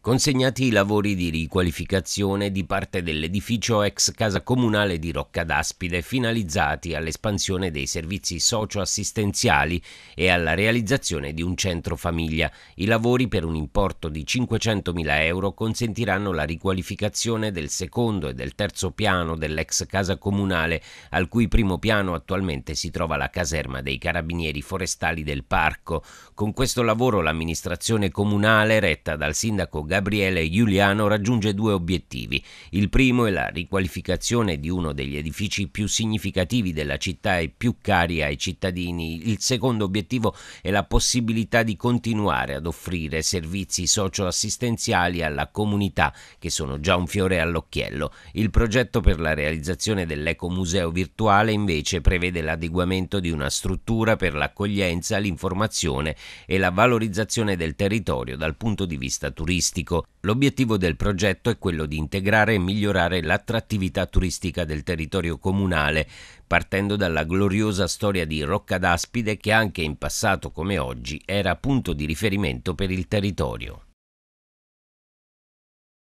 Consegnati i lavori di riqualificazione di parte dell'edificio ex casa comunale di Rocca d'Aspide, finalizzati all'espansione dei servizi socio-assistenziali e alla realizzazione di un centro famiglia. I lavori per un importo di 500.000 euro consentiranno la riqualificazione del secondo e del terzo piano dell'ex casa comunale, al cui primo piano attualmente si trova la caserma dei carabinieri forestali del parco. Con questo lavoro l'amministrazione comunale, retta dal sindaco Gabriele Giuliano raggiunge due obiettivi. Il primo è la riqualificazione di uno degli edifici più significativi della città e più cari ai cittadini. Il secondo obiettivo è la possibilità di continuare ad offrire servizi socioassistenziali alla comunità, che sono già un fiore all'occhiello. Il progetto per la realizzazione dell'ecomuseo virtuale invece prevede l'adeguamento di una struttura per l'accoglienza, l'informazione e la valorizzazione del territorio dal punto di vista turistico turistico. L'obiettivo del progetto è quello di integrare e migliorare l'attrattività turistica del territorio comunale, partendo dalla gloriosa storia di Rocca d'Aspide che anche in passato come oggi era punto di riferimento per il territorio.